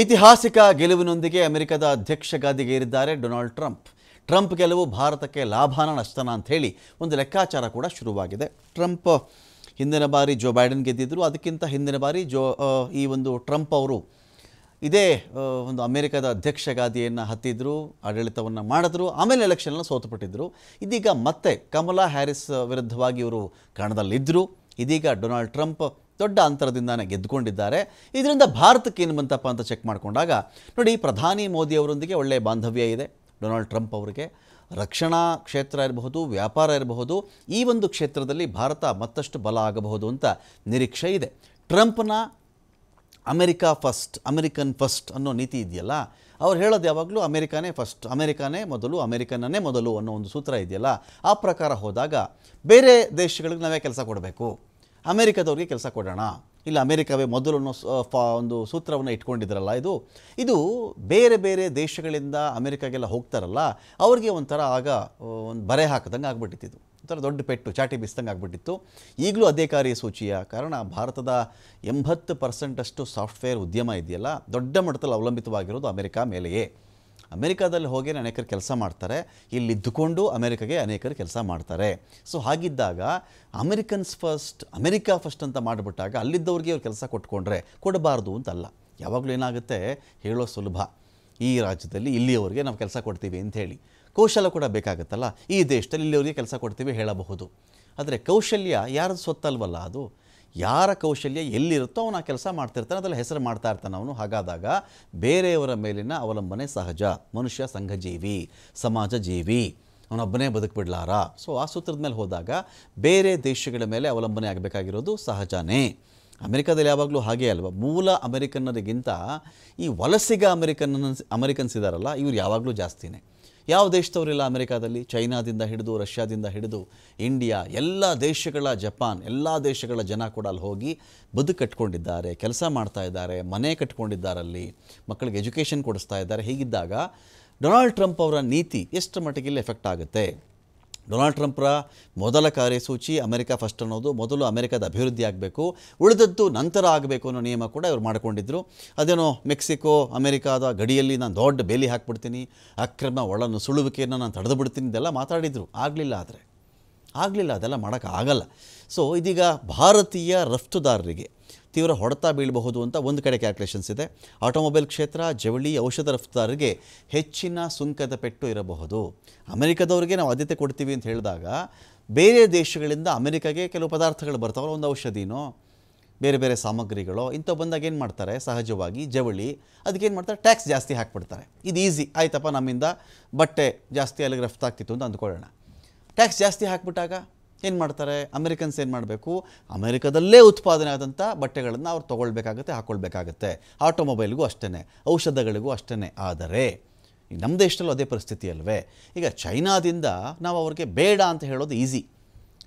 ಐತಿಹಾಸಿಕ ಗೆಲುವಿನೊಂದಿಗೆ ಅಮೆರಿಕದ ಅಧ್ಯಕ್ಷ ಗಾದಿಗೇರಿದ್ದಾರೆ ಡೊನಾಲ್ಡ್ ಟ್ರಂಪ್ ಟ್ರಂಪ್ ಗೆಲುವು ಭಾರತಕ್ಕೆ ಲಾಭಾನ ನಷ್ಟನ ಅಂತ ಹೇಳಿ ಒಂದು ಲೆಕ್ಕಾಚಾರ ಕೂಡ ಶುರುವಾಗಿದೆ ಟ್ರಂಪ್ ಹಿಂದಿನ ಬಾರಿ ಜೋ ಬೈಡನ್ ಗೆದ್ದಿದ್ದರು ಅದಕ್ಕಿಂತ ಹಿಂದಿನ ಬಾರಿ ಜೋ ಈ ಒಂದು ಟ್ರಂಪ್ ಅವರು ಇದೇ ಒಂದು ಅಮೆರಿಕದ ಅಧ್ಯಕ್ಷ ಗಾದಿಯನ್ನು ಹತ್ತಿದ್ರು ಆಡಳಿತವನ್ನು ಮಾಡಿದ್ರು ಆಮೇಲೆ ಎಲೆಕ್ಷನ್ನ ಸೋತುಪಟ್ಟಿದ್ದರು ಇದೀಗ ಮತ್ತೆ ಕಮಲಾ ಹ್ಯಾರಿಸ್ ವಿರುದ್ಧವಾಗಿ ಇವರು ಕಣದಲ್ಲಿದ್ದರು ಇದೀಗ ಡೊನಾಲ್ಡ್ ಟ್ರಂಪ್ ದೊಡ್ಡ ಅಂತರದಿಂದಾನೇ ಗೆದ್ದುಕೊಂಡಿದ್ದಾರೆ ಇದರಿಂದ ಭಾರತಕ್ಕೆ ಏನು ಬಂತಪ್ಪ ಅಂತ ಚೆಕ್ ಮಾಡಿಕೊಂಡಾಗ ನೋಡಿ ಪ್ರಧಾನಿ ಮೋದಿ ಅವರೊಂದಿಗೆ ಒಳ್ಳೆಯ ಬಾಂಧವ್ಯ ಇದೆ ಡೊನಾಲ್ಡ್ ಟ್ರಂಪ್ ಅವರಿಗೆ ರಕ್ಷಣಾ ಕ್ಷೇತ್ರ ಇರಬಹುದು ವ್ಯಾಪಾರ ಇರಬಹುದು ಈ ಒಂದು ಕ್ಷೇತ್ರದಲ್ಲಿ ಭಾರತ ಮತ್ತಷ್ಟು ಬಲ ಆಗಬಹುದು ಅಂತ ನಿರೀಕ್ಷೆ ಇದೆ ಟ್ರಂಪ್ನ ಅಮೆರಿಕಾ ಫಸ್ಟ್ ಅಮೆರಿಕನ್ ಫಸ್ಟ್ ಅನ್ನೋ ನೀತಿ ಇದೆಯಲ್ಲ ಅವ್ರು ಹೇಳೋದು ಯಾವಾಗಲೂ ಅಮೆರಿಕಾನೇ ಫಸ್ಟ್ ಅಮೆರಿಕಾನೇ ಮೊದಲು ಅಮೆರಿಕನ್ನೇ ಮೊದಲು ಅನ್ನೋ ಒಂದು ಸೂತ್ರ ಇದೆಯಲ್ಲ ಆ ಪ್ರಕಾರ ಹೋದಾಗ ಬೇರೆ ದೇಶಗಳಿಗೆ ನಾವೇ ಕೆಲಸ ಕೊಡಬೇಕು ಅಮೇರಿಕಾದವ್ರಿಗೆ ಕೆಲಸ ಕೊಡೋಣ ಇಲ್ಲ ಅಮೆರಿಕವೇ ಮೊದಲು ಒಂದು ಸೂತ್ರವನ್ನು ಇಟ್ಕೊಂಡಿದ್ರಲ್ಲ ಇದು ಇದು ಬೇರೆ ಬೇರೆ ದೇಶಗಳಿಂದ ಅಮೇರಿಕಾಗೆಲ್ಲ ಹೋಗ್ತಾರಲ್ಲ ಅವ್ರಿಗೆ ಒಂಥರ ಆಗ ಒಂದು ಬರೆ ಹಾಕಿದಂಗೆ ಆಗ್ಬಿಟ್ಟಿತ್ತು ಒಂಥರ ದೊಡ್ಡ ಪೆಟ್ಟು ಚಾಟಿ ಬಿಸ್ದಂಗೆ ಆಗ್ಬಿಟ್ಟಿತ್ತು ಈಗಲೂ ಅದೇ ಸೂಚಿಯ ಕಾರಣ ಭಾರತದ ಎಂಬತ್ತು ಪರ್ಸೆಂಟಷ್ಟು ಸಾಫ್ಟ್ವೇರ್ ಉದ್ಯಮ ಇದೆಯಲ್ಲ ದೊಡ್ಡ ಮಟ್ಟದಲ್ಲಿ ಅವಲಂಬಿತವಾಗಿರೋದು ಅಮೆರಿಕ ಮೇಲೆಯೇ ಅಮೆರಿಕಾದಲ್ಲಿ ಹೋಗಿ ಅನೇಕರು ಕೆಲಸ ಮಾಡ್ತಾರೆ ಇಲ್ಲಿದ್ದುಕೊಂಡು ಅಮೆರಿಕಾಗೆ ಅನೇಕರು ಕೆಲಸ ಮಾಡ್ತಾರೆ ಸೊ ಹಾಗಿದ್ದಾಗ ಅಮೆರಿಕನ್ಸ್ ಫಸ್ಟ್ ಅಮೆರಿಕಾ ಫಸ್ಟ್ ಅಂತ ಮಾಡಿಬಿಟ್ಟಾಗ ಅಲ್ಲಿದ್ದವ್ರಿಗೆ ಅವ್ರು ಕೆಲಸ ಕೊಟ್ಕೊಂಡ್ರೆ ಕೊಡಬಾರ್ದು ಅಂತಲ್ಲ ಯಾವಾಗಲೂ ಏನಾಗುತ್ತೆ ಹೇಳೋ ಸುಲಭ ಈ ರಾಜ್ಯದಲ್ಲಿ ಇಲ್ಲಿಯವರಿಗೆ ನಾವು ಕೆಲಸ ಕೊಡ್ತೀವಿ ಅಂಥೇಳಿ ಕೌಶಲ್ಯ ಕೂಡ ಬೇಕಾಗುತ್ತಲ್ಲ ಈ ದೇಶದಲ್ಲಿ ಇಲ್ಲಿಯವರಿಗೆ ಕೆಲಸ ಕೊಡ್ತೀವಿ ಹೇಳಬಹುದು ಆದರೆ ಕೌಶಲ್ಯ ಯಾರದು ಸೊತ್ತಲ್ವಲ್ಲ ಅದು ಯಾರ ಕೌಶಲ್ಯ ಎಲ್ಲಿರುತ್ತೋ ಅವನು ಆ ಕೆಲಸ ಮಾಡ್ತಿರ್ತಾನೆ ಅದರಲ್ಲಿ ಹೆಸರು ಮಾಡ್ತಾ ಇರ್ತಾನೆ ಅವನು ಹಾಗಾದಾಗ ಬೇರೆಯವರ ಮೇಲಿನ ಅವಲಂಬನೆ ಸಹಜ ಮನುಷ್ಯ ಸಂಘಜೀವಿ ಸಮಾಜ ಜೀವಿ ಅವನೊಬ್ಬನೇ ಬದುಕಿಬಿಡ್ಲಾರ ಸೊ ಆ ಸೂತ್ರದ ಮೇಲೆ ಹೋದಾಗ ಬೇರೆ ದೇಶಗಳ ಮೇಲೆ ಅವಲಂಬನೆ ಆಗಬೇಕಾಗಿರೋದು ಸಹಜನೇ ಅಮೆರಿಕಾದಲ್ಲಿ ಯಾವಾಗಲೂ ಹಾಗೆ ಅಲ್ವಾ ಮೂಲ ಅಮೆರಿಕನ್ನರಿಗಿಂತ ಈ ವಲಸಿಗ ಅಮೆರಿಕನ್ ಅಮೆರಿಕನ್ಸ್ ಇದ್ದಾರಲ್ಲ ಇವ್ರು ಯಾವಾಗಲೂ ಜಾಸ್ತಿನೇ ಯಾವ ದೇಶದವರಿಲ್ಲ ಅಮೆರಿಕಾದಲ್ಲಿ ಚೈನಾದಿಂದ ಹಿಡಿದು ರಷ್ಯಾದಿಂದ ಹಿಡಿದು ಇಂಡಿಯಾ ಎಲ್ಲ ದೇಶಗಳ ಜಪಾನ್ ಎಲ್ಲ ದೇಶಗಳ ಜನ ಕೂಡ ಅಲ್ಲಿ ಹೋಗಿ ಬದುಕು ಕಟ್ಕೊಂಡಿದ್ದಾರೆ ಕೆಲಸ ಮಾಡ್ತಾ ಇದ್ದಾರೆ ಮನೆ ಕಟ್ಕೊಂಡಿದ್ದಾರೆ ಅಲ್ಲಿ ಮಕ್ಕಳಿಗೆ ಎಜುಕೇಷನ್ ಕೊಡಿಸ್ತಾ ಇದ್ದಾರೆ ಹೀಗಿದ್ದಾಗ ಡೊನಾಲ್ಡ್ ಟ್ರಂಪ್ ಅವರ ನೀತಿ ಎಷ್ಟು ಮಟ್ಟಿಗೆ ಎಫೆಕ್ಟ್ ಆಗುತ್ತೆ ಡೊನಾಲ್ಡ್ ಟ್ರಂಪ್ರ ಮೊದಲ ಕಾರ್ಯಸೂಚಿ ಅಮೆರಿಕ ಫಸ್ಟ್ ಅನ್ನೋದು ಮೊದಲು ಅಮೆರಿಕದ ಅಭಿವೃದ್ಧಿ ಆಗಬೇಕು ಉಳಿದದ್ದು ನಂತರ ಆಗಬೇಕು ಅನ್ನೋ ನಿಯಮ ಕೂಡ ಇವರು ಮಾಡಿಕೊಂಡಿದ್ದರು ಅದೇನೋ ಮೆಕ್ಸಿಕೋ ಅಮೆರಿಕಾದ ಗಡಿಯಲ್ಲಿ ನಾನು ದೊಡ್ಡ ಬೇಲಿ ಹಾಕ್ಬಿಡ್ತೀನಿ ಅಕ್ರಮ ಒಳನು ಸುಳುವಿಕೆಯನ್ನು ನಾನು ತಡೆದು ಬಿಡ್ತೀನಿ ಇದೆಲ್ಲ ಮಾತಾಡಿದರು ಆಗಲಿಲ್ಲ ಆದರೆ ಆಗಲಿಲ್ಲ ಅದೆಲ್ಲ ಮಾಡೋಕ್ಕಾಗಲ್ಲ ಸೊ ಇದೀಗ ಭಾರತೀಯ ರಫ್ತುದಾರರಿಗೆ ತೀವ್ರ ಹೊಡೆತ ಬೀಳಬಹುದು ಅಂತ ಒಂದು ಕಡೆ ಕ್ಯಾಲ್ಕುಲೇಷನ್ಸ್ ಇದೆ ಆಟೋಮೊಬೈಲ್ ಕ್ಷೇತ್ರ ಜವಳಿ ಔಷಧ ರಫ್ತುದಾರರಿಗೆ ಹೆಚ್ಚಿನ ಸುಂಕದ ಪೆಟ್ಟು ಇರಬಹುದು ಅಮೆರಿಕದವರಿಗೆ ನಾವು ಆದ್ಯತೆ ಕೊಡ್ತೀವಿ ಅಂತ ಹೇಳಿದಾಗ ಬೇರೆ ದೇಶಗಳಿಂದ ಅಮೆರಿಕಗೆ ಕೆಲವು ಪದಾರ್ಥಗಳು ಬರ್ತಾವಲ್ಲ ಒಂದು ಔಷಧಿನೋ ಬೇರೆ ಬೇರೆ ಸಾಮಗ್ರಿಗಳು ಇಂಥವು ಬಂದಾಗ ಏನು ಮಾಡ್ತಾರೆ ಸಹಜವಾಗಿ ಜವಳಿ ಏನು ಮಾಡ್ತಾರೆ ಟ್ಯಾಕ್ಸ್ ಜಾಸ್ತಿ ಹಾಕ್ಬಿಡ್ತಾರೆ ಇದು ಈಸಿ ಆಯ್ತಪ್ಪ ನಮ್ಮಿಂದ ಬಟ್ಟೆ ಜಾಸ್ತಿ ಅಲ್ಲಿಗೆ ರಫ್ತಾಗ್ತಿತ್ತು ಅಂತ ಅಂದ್ಕೊಳ್ಳೋಣ ಟ್ಯಾಕ್ಸ್ ಜಾಸ್ತಿ ಹಾಕ್ಬಿಟ್ಟಾಗ ಏನು ಮಾಡ್ತಾರೆ ಅಮೆರಿಕನ್ಸ್ ಏನು ಮಾಡಬೇಕು ಅಮೆರಿಕದಲ್ಲೇ ಉತ್ಪಾದನೆ ಆದಂಥ ಬಟ್ಟೆಗಳನ್ನು ಅವ್ರು ತೊಗೊಳ್ಬೇಕಾಗತ್ತೆ ಹಾಕ್ಕೊಳ್ಬೇಕಾಗತ್ತೆ ಆಟೋಮೊಬೈಲ್ಗೂ ಅಷ್ಟೇ ಔಷಧಗಳಿಗೂ ಅಷ್ಟೇ ಆದರೆ ನಮ್ಮ ದೇಶದಲ್ಲೂ ಅದೇ ಪರಿಸ್ಥಿತಿ ಅಲ್ವೇ ಈಗ ಚೈನಾದಿಂದ ನಾವು ಅವ್ರಿಗೆ ಬೇಡ ಅಂತ ಹೇಳೋದು ಈಸಿ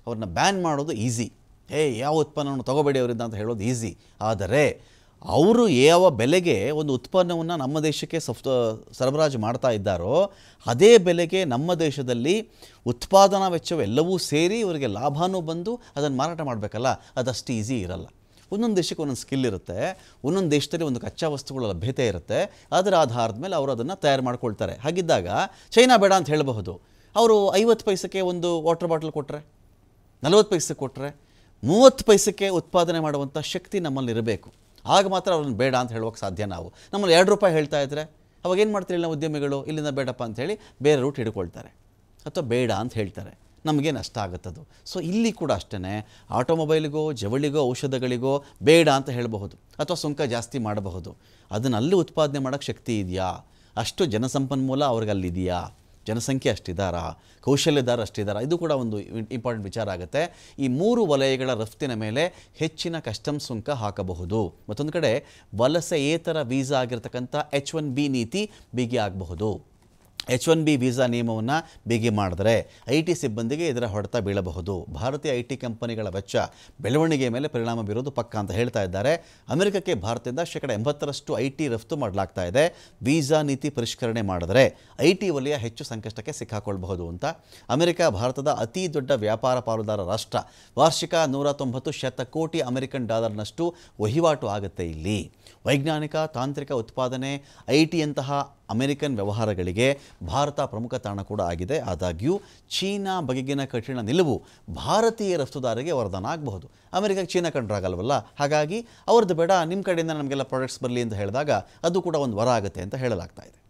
ಅವ್ರನ್ನ ಬ್ಯಾನ್ ಮಾಡೋದು ಈಸಿ ಏ ಯಾವ ಉತ್ಪನ್ನವನ್ನು ತೊಗೋಬೇಡಿ ಅವರಿಂದ ಅಂತ ಹೇಳೋದು ಈಸಿ ಆದರೆ ಅವರು ಯಾವ ಬೆಲೆಗೆ ಒಂದು ಉತ್ಪನ್ನವನ್ನು ನಮ್ಮ ದೇಶಕ್ಕೆ ಸಫ್ ಸರಬರಾಜು ಮಾಡ್ತಾ ಇದ್ದಾರೋ ಅದೇ ಬೆಲೆಗೆ ನಮ್ಮ ದೇಶದಲ್ಲಿ ಉತ್ಪಾದನಾ ವೆಚ್ಚವೆಲ್ಲವೂ ಸೇರಿ ಇವರಿಗೆ ಲಾಭವೂ ಬಂದು ಅದನ್ನು ಮಾರಾಟ ಮಾಡಬೇಕಲ್ಲ ಅದಷ್ಟು ಈಸಿ ಇರಲ್ಲ ಒಂದೊಂದು ದೇಶಕ್ಕೆ ಒಂದೊಂದು ಸ್ಕಿಲ್ ಇರುತ್ತೆ ಒಂದೊಂದು ದೇಶದಲ್ಲಿ ಒಂದು ಕಚ್ಚಾ ವಸ್ತುಗಳ ಲಭ್ಯತೆ ಇರುತ್ತೆ ಅದರ ಆಧಾರದ ಮೇಲೆ ಅವರು ಅದನ್ನು ತಯಾರು ಮಾಡ್ಕೊಳ್ತಾರೆ ಹಾಗಿದ್ದಾಗ ಚೈನಾ ಬೇಡ ಅಂತ ಹೇಳಬಹುದು ಅವರು ಐವತ್ತು ಪೈಸಕ್ಕೆ ಒಂದು ವಾಟರ್ ಬಾಟಲ್ ಕೊಟ್ಟರೆ ನಲವತ್ತು ಪೈಸೆ ಕೊಟ್ಟರೆ ಮೂವತ್ತು ಪೈಸಕ್ಕೆ ಉತ್ಪಾದನೆ ಮಾಡುವಂಥ ಶಕ್ತಿ ನಮ್ಮಲ್ಲಿರಬೇಕು ಆಗ ಮಾತ್ರ ಅವ್ರನ್ನ ಬೇಡ ಅಂತ ಹೇಳೋಕ್ಕೆ ಸಾಧ್ಯ ನಾವು ನಮ್ಮಲ್ಲಿ ಎರಡು ರೂಪಾಯಿ ಹೇಳ್ತಾ ಇದ್ದರೆ ಅವಾಗ ಏನು ಮಾಡ್ತೀರಿ ನಾವು ಉದ್ಯಮಿಗಳು ಇಲ್ಲಿಂದ ಬೇಡಪ್ಪ ಅಂಥೇಳಿ ಬೇರೆ ರೂಟ್ ಹಿಡ್ಕೊಳ್ತಾರೆ ಅಥವಾ ಬೇಡ ಅಂತ ಹೇಳ್ತಾರೆ ನಮಗೆ ನಷ್ಟ ಆಗುತ್ತದು ಸೊ ಇಲ್ಲಿ ಕೂಡ ಅಷ್ಟೇ ಆಟೋಮೊಬೈಲ್ಗೋ ಜವಳಿಗೋ ಔಷಧಗಳಿಗೋ ಬೇಡ ಅಂತ ಹೇಳಬಹುದು ಅಥವಾ ಸುಂಕ ಜಾಸ್ತಿ ಮಾಡಬಹುದು ಅದನ್ನಲ್ಲಿ ಉತ್ಪಾದನೆ ಮಾಡೋಕ್ಕೆ ಶಕ್ತಿ ಇದೆಯಾ ಅಷ್ಟು ಜನಸಂಪನ್ಮೂಲ ಅವ್ರಿಗಲ್ಲಿದೆಯಾ ಜನಸಂಖ್ಯೆ ಅಷ್ಟಿದಾರಾ ಕೌಶಲ್ಯದಾರ ಅಷ್ಟಿದಾರಾ ಇದು ಕೂಡ ಒಂದು ಇಂಪಾರ್ಟೆಂಟ್ ವಿಚಾರ ಆಗುತ್ತೆ ಈ ಮೂರು ವಲಯಗಳ ರಫ್ತಿನ ಮೇಲೆ ಹೆಚ್ಚಿನ ಕಸ್ಟಮ್ಸ್ ಸುಂಕ ಹಾಕಬಹುದು ಮತ್ತೊಂದು ಕಡೆ ವಲಸೆಯೇತರ ವೀಸಾ ಆಗಿರತಕ್ಕಂಥ ಎಚ್ ಒನ್ ಬಿ ನೀತಿ ಬಿಗಿ ಆಗಬಹುದು ಎಚ್ ಒನ್ ಬಿ ವೀಸಾ ನಿಯಮವನ್ನು ಬಿಗಿ ಮಾಡಿದರೆ ಐ ಟಿ ಸಿಬ್ಬಂದಿಗೆ ಇದರ ಹೊಡೆತ ಬೀಳಬಹುದು ಭಾರತೀಯ ಐ ಟಿ ಕಂಪನಿಗಳ ವೆಚ್ಚ ಬೆಳವಣಿಗೆ ಮೇಲೆ ಪರಿಣಾಮ ಬೀರೋದು ಪಕ್ಕ ಅಂತ ಹೇಳ್ತಾ ಇದ್ದಾರೆ ಅಮೆರಿಕಕ್ಕೆ ಭಾರತದಿಂದ ಶೇಕಡ ಎಂಬತ್ತರಷ್ಟು ಐ ಟಿ ರಫ್ತು ಮಾಡಲಾಗ್ತಾ ಇದೆ ವೀಸಾ ನೀತಿ ಪರಿಷ್ಕರಣೆ ಮಾಡಿದರೆ ಐ ಟಿ ವಲಯ ಹೆಚ್ಚು ಸಂಕಷ್ಟಕ್ಕೆ ಸಿಕ್ಕಾಕೊಳ್ಬಹುದು ಅಂತ ಅಮೆರಿಕ ಭಾರತದ ಅತಿ ದೊಡ್ಡ ವ್ಯಾಪಾರ ಪಾಲುದಾರ ರಾಷ್ಟ್ರ ವಾರ್ಷಿಕ ನೂರ ತೊಂಬತ್ತು ಶತಕೋಟಿ ಅಮೆರಿಕನ್ ಡಾಲರ್ನಷ್ಟು ವಹಿವಾಟು ಆಗುತ್ತೆ ಇಲ್ಲಿ ವೈಜ್ಞಾನಿಕ ತಾಂತ್ರಿಕ ಉತ್ಪಾದನೆ ಐ ಟಿಯಂತಹ ಅಮೆರಿಕನ್ ವ್ಯವಹಾರಗಳಿಗೆ ಭಾರತ ಪ್ರಮುಖ ತಾಣ ಕೂಡ ಆಗಿದೆ ಆದಾಗ್ಯೂ ಚೀನಾ ಬಗೆಗಿನ ಕಠಿಣ ನಿಲುವು ಭಾರತೀಯ ರಫ್ತುದಾರರಿಗೆ ವರದಾನ ಆಗಬಹುದು ಅಮೆರಿಕ ಚೀನಾ ಕಂಡ್ರಾಗಲ್ವಲ್ಲ ಹಾಗಾಗಿ ಅವ್ರದ್ದು ಬೇಡ ನಿಮ್ಮ ಕಡೆಯಿಂದ ನಮಗೆಲ್ಲ ಪ್ರಾಡಕ್ಟ್ಸ್ ಬರಲಿ ಅಂತ ಹೇಳಿದಾಗ ಅದು ಕೂಡ ಒಂದು ವರ ಆಗುತ್ತೆ ಅಂತ ಹೇಳಲಾಗ್ತಾ ಇದೆ